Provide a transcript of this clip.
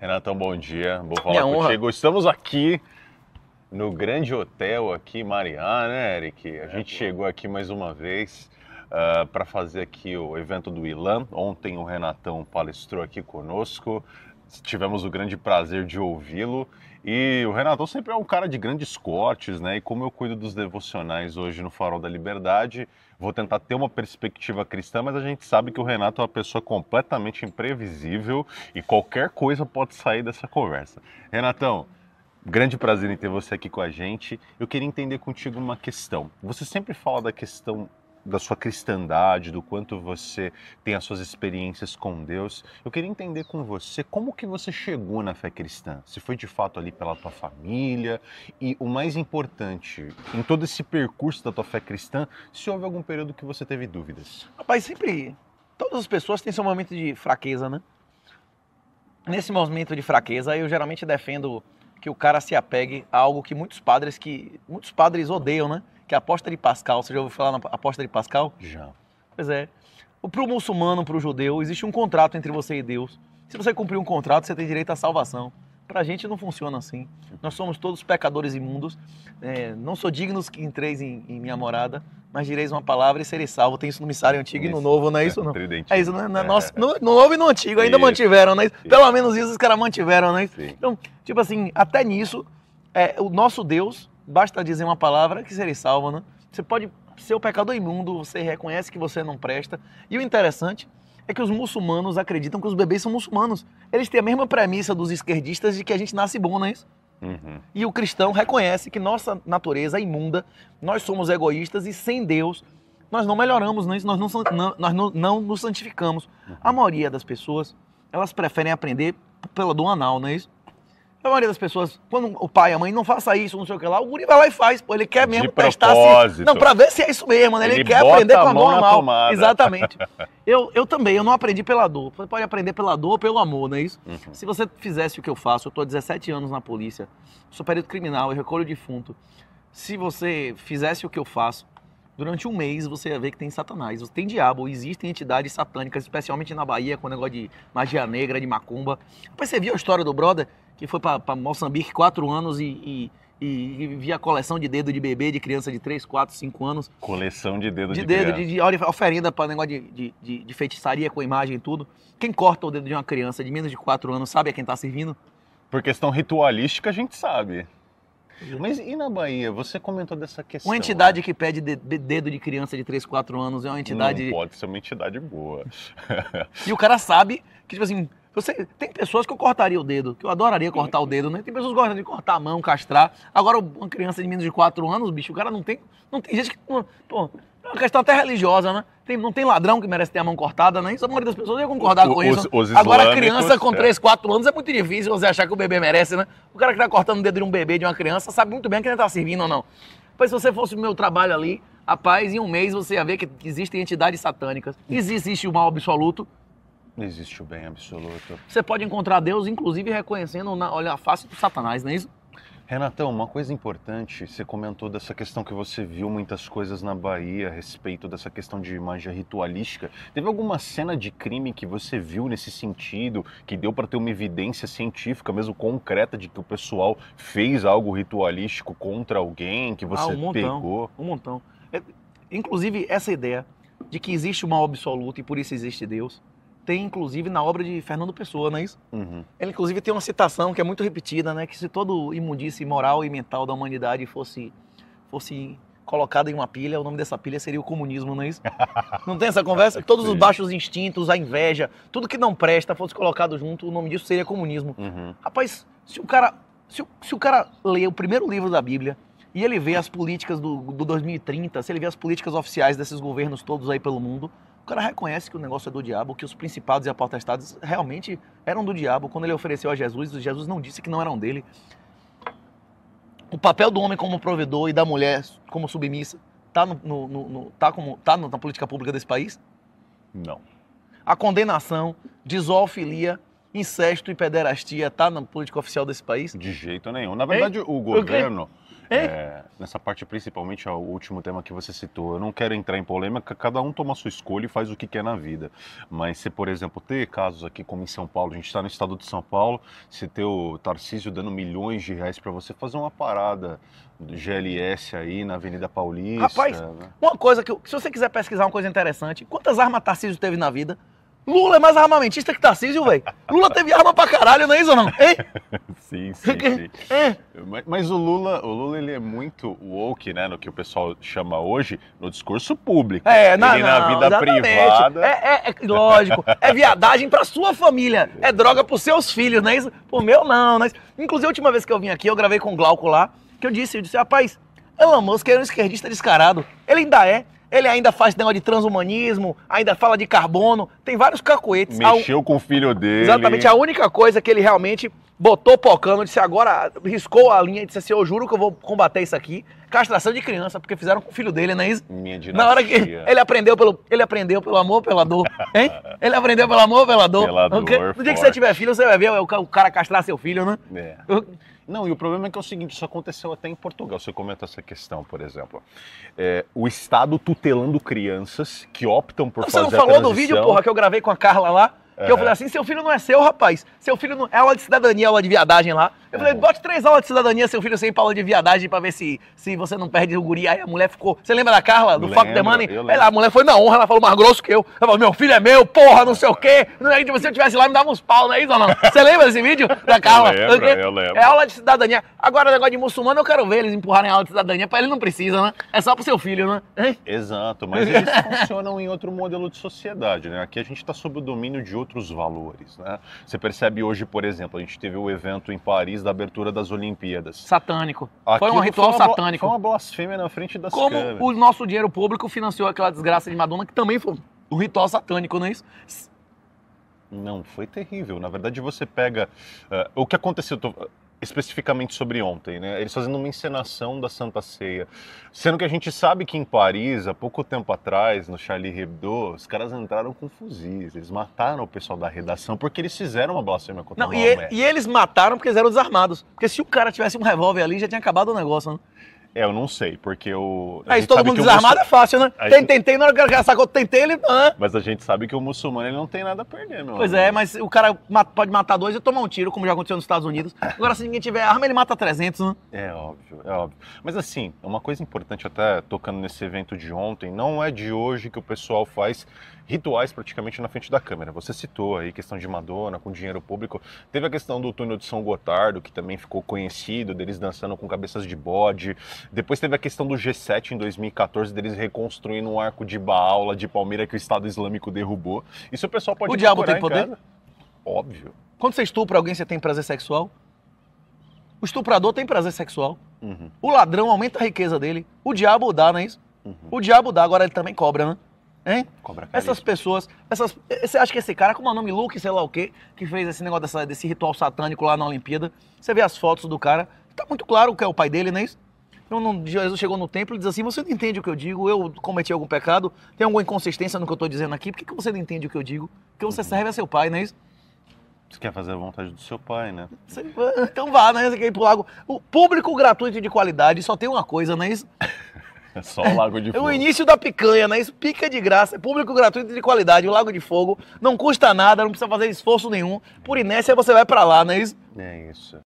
Renatão, bom dia. Vou falar Minha contigo. Honra. Estamos aqui no grande hotel aqui em Mariá, né, Eric? A é, gente pô. chegou aqui mais uma vez uh, ah, para fazer aqui o evento do Ilan. Ontem o Renatão palestrou aqui conosco tivemos o grande prazer de ouvi-lo. E o Renato sempre é um cara de grandes cortes, né? E como eu cuido dos devocionais hoje no Farol da Liberdade, vou tentar ter uma perspectiva cristã, mas a gente sabe que o Renato é uma pessoa completamente imprevisível e qualquer coisa pode sair dessa conversa. Renatão, grande prazer em ter você aqui com a gente. Eu queria entender contigo uma questão. Você sempre fala da questão da sua cristandade, do quanto você tem as suas experiências com Deus. Eu queria entender com você como que você chegou na fé cristã. Se foi de fato ali pela tua família e o mais importante, em todo esse percurso da tua fé cristã, se houve algum período que você teve dúvidas. Rapaz, sempre todas as pessoas têm seu momento de fraqueza, né? Nesse momento de fraqueza, eu geralmente defendo que o cara se apegue a algo que muitos padres que muitos padres odeiam, né? que a aposta de Pascal, você já ouviu falar na aposta de Pascal? Já. Pois é. Para o muçulmano, para o judeu, existe um contrato entre você e Deus. Se você cumprir um contrato, você tem direito à salvação. Para a gente não funciona assim. Nós somos todos pecadores imundos. É, não sou digno que entreis em, em, minha morada, mas direis uma palavra e serei salvo. Tem isso no missário antigo isso, e no novo, não é isso? É, é não. É isso, é. é. Nossa, no, no, novo e no antigo ainda isso. mantiveram, isso? Pelo menos isso os caras mantiveram, né? Sim. Então, tipo assim, até nisso, é, o nosso Deus Basta dizer uma palavra que sereis salvo, né? Você pode ser o pecador imundo, você reconhece que você não presta. E o interessante é que os muçulmanos acreditam que os bebês são muçulmanos. Eles têm a mesma premissa dos esquerdistas de que a gente nasce bom, não é isso? Uhum. E o cristão reconhece que nossa natureza é imunda, nós somos egoístas e sem Deus nós não melhoramos, não é nós, não, não, nós não, não nos santificamos. Uhum. A maioria das pessoas, elas preferem aprender pela do anal, não é isso? A maioria das pessoas, quando o pai e a mãe não faça isso, não sei o que lá, o guri vai lá e faz. Pô, ele quer mesmo de testar propósito. se. Não, pra ver se é isso mesmo, né? Ele, ele quer aprender com a mão na Exatamente. eu, eu também, eu não aprendi pela dor. Você pode aprender pela dor ou pelo amor, não é isso? Uhum. Se você fizesse o que eu faço, eu tô há 17 anos na polícia, sou perito criminal, eu recolho defunto. Se você fizesse o que eu faço, Durante um mês você vê que tem satanás, tem diabo, existem entidades satânicas, especialmente na Bahia, com o negócio de magia negra, de macumba. Depois você viu a história do brother que foi para Moçambique quatro anos e, e, e, e via coleção de dedo de bebê, de criança de 3, 4, 5 anos. Coleção de dedo de, de dedo, criança. De, de oferenda para negócio de, de, de, de feitiçaria com imagem e tudo. Quem corta o dedo de uma criança de menos de 4 anos sabe a quem está servindo? Por questão ritualística, a gente sabe. Mas e na Bahia? Você comentou dessa questão. Uma né? entidade né? que pede de, dedo de criança de 3, 4 anos é uma entidade. Não pode ser uma entidade boa. e o cara sabe que, tipo assim, você, tem pessoas que eu cortaria o dedo, que eu adoraria cortar o dedo, né? Tem pessoas que gostam de cortar a mão, castrar. Agora, uma criança de menos de 4 anos, bicho, o cara não tem. Não tem gente que. Pô, é uma questão até religiosa, né? Tem, não tem ladrão que merece ter a mão cortada, né? Isso a maioria das pessoas ia concordar o, com isso. Os Agora, criança com 3, é. 4 anos é muito difícil você achar que o bebê merece, né? O cara que tá cortando o dedo de um bebê, de uma criança, sabe muito bem que ele tá servindo ou não. pois se você fosse o meu trabalho ali, rapaz, em um mês você ia ver que existem entidades satânicas. Existe o mal absoluto. Existe o bem absoluto. Você pode encontrar Deus, inclusive, reconhecendo na, olha, a face do Satanás, não é isso? Renatão, uma coisa importante, você comentou dessa questão que você viu muitas coisas na Bahia a respeito dessa questão de magia ritualística. Teve alguma cena de crime que você viu nesse sentido, que deu para ter uma evidência científica, mesmo concreta, de que o pessoal fez algo ritualístico contra alguém, que você ah, um montão, pegou? Um montão. É, inclusive, essa ideia de que existe uma absoluto e por isso existe Deus, tem inclusive na obra de Fernando Pessoa, não é isso? Uhum. Ele inclusive tem uma citação que é muito repetida, né? Que se todo imundície moral e mental da humanidade fosse fosse colocado em uma pilha, o nome dessa pilha seria o comunismo, não é isso? não tem essa conversa? Todos Sim. os baixos instintos, a inveja, tudo que não presta fosse colocado junto, o nome disso seria comunismo. Uhum. Rapaz, se o cara se, se o cara lê o primeiro livro da Bíblia, e ele vê as políticas do, do, 2030, se ele vê as políticas oficiais desses governos todos aí pelo mundo, cara reconhece que o negócio é do diabo, que os principados e apostestados realmente eram do diabo. Quando ele ofereceu a Jesus, Jesus não disse que não eram dele. O papel do homem como provedor e da mulher como submissa está no, no, no, tá como, tá na política pública desse país? Não. A condenação de zoofilia incesto e pederastia tá na política oficial desse país? De jeito nenhum. Na verdade, Ei, o governo é. é, nessa parte, principalmente, o último tema que você citou, eu não quero entrar em polêmica, cada um toma a sua escolha e faz o que quer na vida. Mas se, por exemplo, ter casos aqui como em São Paulo, a gente está no estado de São Paulo, se ter o Tarcísio dando milhões de reais para você fazer uma parada do GLS aí na Avenida Paulista. Rapaz, né? uma coisa que, se você quiser pesquisar uma coisa interessante, quantas armas Tarcísio teve na vida? Lula é mais armamentista que Tarcísio, velho. Lula teve arma pra caralho, não é isso ou não? Hein? Sim, sim, é. mas, mas, o Lula, o Lula ele é muito woke, né, no que o pessoal chama hoje, no discurso público. É, na, ele não, na vida exatamente. privada. É, é, é, lógico. É viadagem para sua família. É droga para os seus filhos, né por Pro meu não, Né? Inclusive a última vez que eu vim aqui, eu gravei com o Glauco lá, que eu disse, eu disse, rapaz, Elon Musk era é um esquerdista descarado. Ele ainda é. Ele ainda faz negócio de transhumanismo, ainda fala de carbono, tem vários cacoetes. Mexeu a... com o filho dele. Exatamente, a única coisa que ele realmente botou o pocama, disse agora, riscou a linha e disse assim: Eu juro que eu vou combater isso aqui. Castração de criança, porque fizeram com o filho dele, não é isso? Minha dinastia. Na hora que ele aprendeu pelo, ele aprendeu pelo amor, pela dor, hein? Ele aprendeu pelo amor, pela dor. Pela dor No dia que você tiver filho, você vai ver o, o cara castrar seu filho, né? É. Não, e o problema é que é o seguinte, isso aconteceu até em Portugal. Você comenta essa questão, por exemplo. É, o Estado tutelando crianças que optam por não, fazer Você não falou do vídeo, porra, que eu gravei com a Carla lá? Que eu falei assim, seu filho não é seu, rapaz. Seu filho não. É aula de cidadania, aula de viadagem lá. Eu falei, é. bote três aulas de cidadania, seu filho sem aula de viadagem pra ver se, se você não perde o guri. Aí a mulher ficou. Você lembra da Carla, do Fuck the Money? Aí lá, a mulher foi na honra, ela falou mais grosso que eu. Ela falou, meu filho é meu, porra, não sei o quê. Não é Se eu tivesse lá, me dava uns pau, não é isso, não? Você lembra desse vídeo da Carla? Eu lembro, eu lembro. É aula de cidadania. Agora, negócio de muçulmano, eu quero ver eles empurrarem a aula de cidadania. Pra ele não precisa, né? É só pro seu filho, né? Hein? Exato, mas eles funcionam em outro modelo de sociedade, né? Aqui a gente tá sob o domínio de outro outros valores. Né? Você percebe hoje, por exemplo, a gente teve o evento em Paris da abertura das Olimpíadas. Satânico. Aquilo foi um ritual foi satânico. Foi uma blasfêmia na frente das Como câmeras. o nosso dinheiro público financiou aquela desgraça de Madonna, que também foi um ritual satânico, não é isso? Não, foi terrível. Na verdade, você pega. Uh, o que aconteceu. Tô, especificamente sobre ontem, né? Eles fazendo uma encenação da Santa Ceia. Sendo que a gente sabe que em Paris, há pouco tempo atrás, no Charlie Hebdo, os caras entraram com fuzis, eles mataram o pessoal da redação porque eles fizeram uma blasfêmia contra não, o e, e eles mataram porque eles eram desarmados. Porque se o cara tivesse um revólver ali, já tinha acabado o negócio, né? É, eu não sei, porque o. Mas todo mundo desarmado muçul... é fácil, né? tem, tentei, na hora que o cara sacou, tentei, ele. Ah. Mas a gente sabe que o muçulmano ele não tem nada a perder, meu Pois é, mas o cara pode matar dois e tomar um tiro, como já aconteceu nos Estados Unidos. Agora, se ninguém tiver arma, ele mata 300, né? É óbvio, é óbvio. Mas assim, uma coisa importante, até tocando nesse evento de ontem, não é de hoje que o pessoal faz rituais praticamente na frente da câmera. Você citou aí questão de Madonna com dinheiro público, teve a questão do túnel de São Gotardo, que também ficou conhecido, deles dançando com cabeças de bode. Depois teve a questão do G7 em 2014, deles reconstruindo um arco de baula de Palmeira que o Estado Islâmico derrubou. Isso o pessoal pode O diabo tem poder? Óbvio. Quando você estupra alguém, você tem prazer sexual? O estuprador tem prazer sexual. Uhum. O ladrão aumenta a riqueza dele. O diabo dá, não é isso? Uhum. O diabo dá, agora ele também cobra, né? Hein? Cobra Essas pessoas, essas, você acha que esse cara, como é o nome Luke, sei lá o quê, que fez esse negócio dessa, desse ritual satânico lá na Olimpíada, você vê as fotos do cara, tá muito claro que é o pai dele, não é isso? Então, não, Jesus chegou no templo e diz assim: Você não entende o que eu digo? Eu cometi algum pecado? Tem alguma inconsistência no que eu estou dizendo aqui? Por que, que você não entende o que eu digo? Porque você uhum. serve a seu pai, não é isso? Você quer fazer a vontade do seu pai, né? Ah, então vá, né? Você quer ir pro lago. O público gratuito de qualidade só tem uma coisa, não é isso? É só o Lago de Fogo. É o início da picanha, né? Isso pica de graça, é público gratuito de qualidade, o Lago de Fogo. Não custa nada, não precisa fazer esforço nenhum. Por inércia você vai para lá, não né, é isso? É isso.